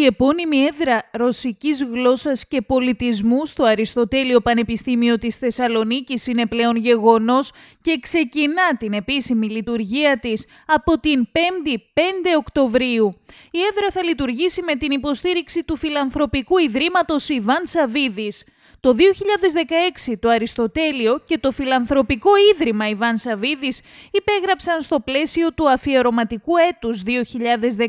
Η επώνυμη έδρα ρωσικής γλώσσας και πολιτισμού στο Αριστοτέλειο Πανεπιστήμιο της Θεσσαλονίκης είναι πλέον γεγονός και ξεκινά την επίσημη λειτουργία της από την 5η 5 Οκτωβρίου. Η έδρα θα λειτουργήσει με την υποστήριξη του φιλανθρωπικού ιδρύματος Ιβάν Σαβίδης. Το 2016 το Αριστοτέλειο και το Φιλανθρωπικό Ίδρυμα Ιβάν Σαβίδης υπέγραψαν στο πλαίσιο του αφιερωματικού έτους 2016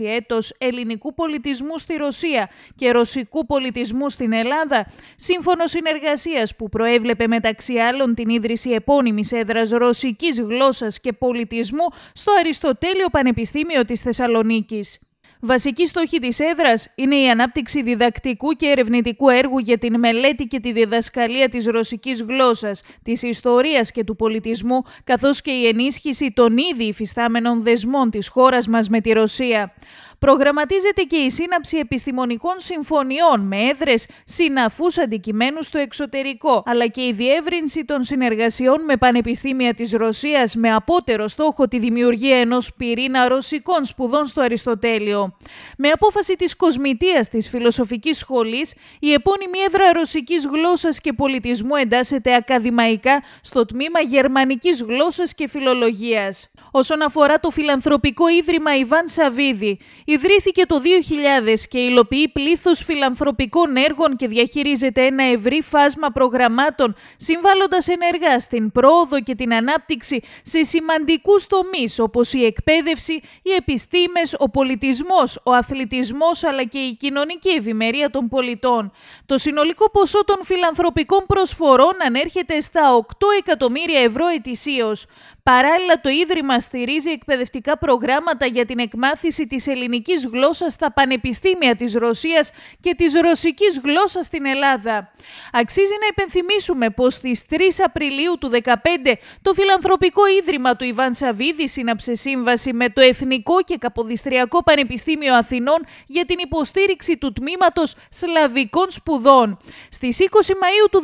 έτος ελληνικού πολιτισμού στη Ρωσία και ρωσικού πολιτισμού στην Ελλάδα, σύμφωνο συνεργασίας που προέβλεπε μεταξύ άλλων την ίδρυση επώνυμης έδρας ρωσικής γλώσσας και πολιτισμού στο Αριστοτέλειο Πανεπιστήμιο της Θεσσαλονίκης. Βασική στόχη της έδρας είναι η ανάπτυξη διδακτικού και ερευνητικού έργου για την μελέτη και τη διδασκαλία της ρωσικής γλώσσας, της ιστορίας και του πολιτισμού, καθώς και η ενίσχυση των ήδη υφιστάμενων δεσμών της χώρας μας με τη Ρωσία προγραμματίζεται και η σύναψη επιστημονικών συμφωνιών με έδρες συναφούς αντικειμένους στο εξωτερικό, αλλά και η διεύρυνση των συνεργασιών με πανεπιστήμια της Ρωσίας με απότερο στόχο τη δημιουργία ενός πυρήνα ρωσικών σπουδών στο Αριστοτέλειο. Με απόφαση της Κοσμητείας της Φιλοσοφικής Σχολής, η επώνυμη έδρα ρωσικής γλώσσας και πολιτισμού εντάσσεται ακαδημαϊκά στο τμήμα γερμανικής γλώσσας και φιλολογίας. Όσον αφορά το φιλανθρωπικό ίδρυμα Ιβάν Σαβίδη, ιδρύθηκε το 2000 και υλοποιεί πλήθος φιλανθρωπικών έργων και διαχειρίζεται ένα ευρύ φάσμα προγραμμάτων, συμβάλλοντας ενεργά στην πρόοδο και την ανάπτυξη σε σημαντικούς τομείς όπως η εκπαίδευση, οι επιστήμες, ο πολιτισμός, ο αθλητισμός αλλά και η κοινωνική ευημερία των πολιτών. Το συνολικό ποσό των φιλανθρωπικών προσφορών ανέρχεται στα 8 εκατομμύρια ευρώ ετησίως. Παράλληλα, το Ίδρυμα στηρίζει εκπαιδευτικά προγράμματα για την εκμάθηση της ελληνικής γλώσσας στα πανεπιστήμια της Ρωσίας και της ρωσικής γλώσσας στην Ελλάδα. Αξίζει να υπενθυμίσουμε πως στις 3 Απριλίου του 2015 το Φιλανθρωπικό Ίδρυμα του Ιβάν Σαββίδη σύναψε σύμβαση με το Εθνικό και Καποδιστριακό Πανεπιστήμιο Αθηνών για την υποστήριξη του τμήματος Σλαβικών Σπουδών. Στις 20 Μαΐου του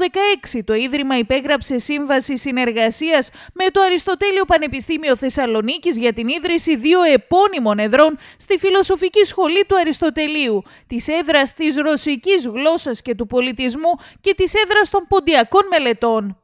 2016 το Ίδρυμα υπέγραψε σύμβαση συνεργασίας με το Αριστοτέλειο τέλειο Πανεπιστήμιο Θεσσαλονίκης για την ίδρυση δύο επώνυμων εδρών στη Φιλοσοφική Σχολή του Αριστοτελείου, της έδρας της ρωσικής γλώσσας και του πολιτισμού και της έδρας των ποντιακών μελετών.